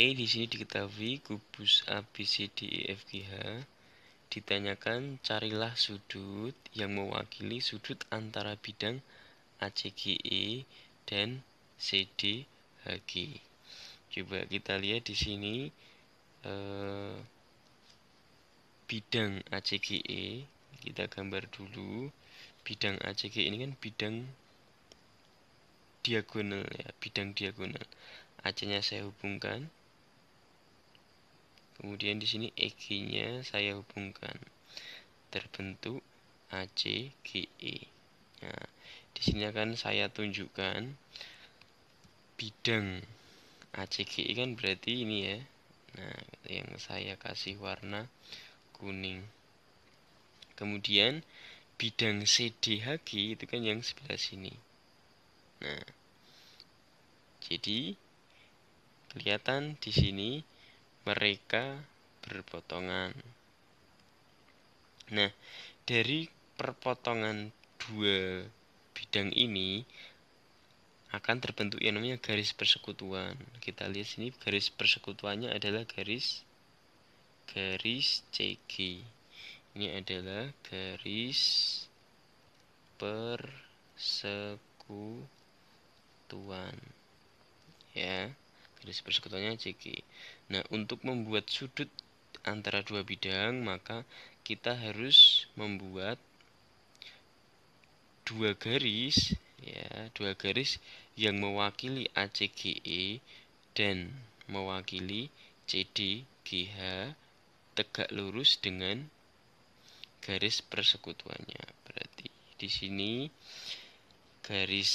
Oke, di sini diketahui kubus ABCDEFGH ditanyakan carilah sudut yang mewakili sudut antara bidang ACGE dan CDHG. Coba kita lihat di sini eh, bidang ACGE kita gambar dulu bidang ACGE ini kan bidang diagonal ya, bidang diagonal. AC-nya saya hubungkan Kemudian di sini EG-nya saya hubungkan. Terbentuk ACGE. Nah, di sini akan saya tunjukkan bidang ACGE kan berarti ini ya. Nah, yang saya kasih warna kuning. Kemudian bidang CDHG itu kan yang sebelah sini. Nah, jadi kelihatan di sini mereka berpotongan. Nah, dari perpotongan dua bidang ini akan terbentuk yang namanya garis persekutuan. Kita lihat sini garis persekutuannya adalah garis garis CG. Ini adalah garis persekutuan. Ya garis persekutuannya CG. Nah, untuk membuat sudut antara dua bidang, maka kita harus membuat dua garis ya, dua garis yang mewakili ACGE dan mewakili CDGH tegak lurus dengan garis persekutuannya. Berarti di sini garis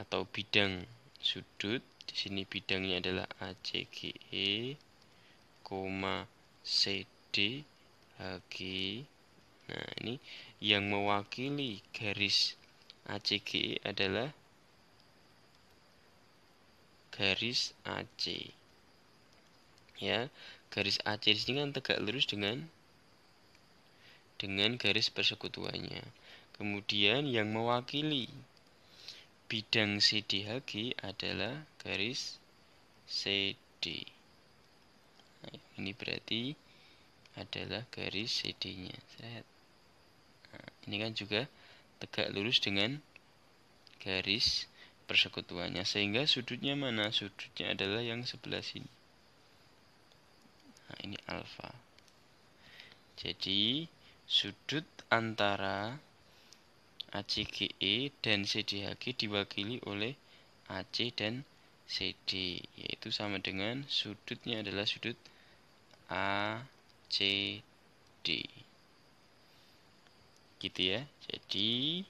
atau bidang sudut di sini bidangnya adalah ACGE, CD lagi. Nah, ini yang mewakili garis ACGE adalah garis AC. Ya, garis AC di sini kan tegak lurus dengan dengan garis persekutuannya. Kemudian yang mewakili Bidang CD HG adalah garis CD. Nah, ini berarti adalah garis CD-nya. Nah, ini kan juga tegak lurus dengan garis persekutuannya sehingga sudutnya mana? Sudutnya adalah yang sebelah sini. Nah, ini alfa. Jadi sudut antara ACGE dan CDHG diwakili oleh AC dan CD yaitu sama dengan sudutnya adalah sudut ACD gitu ya jadi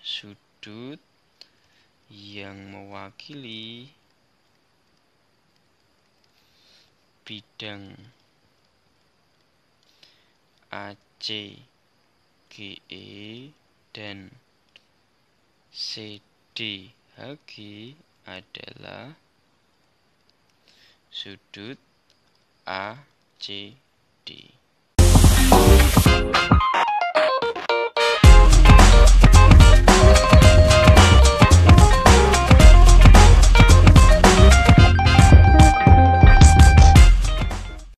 sudut yang mewakili bidang AC HGE dan CDHG adalah sudut ACD.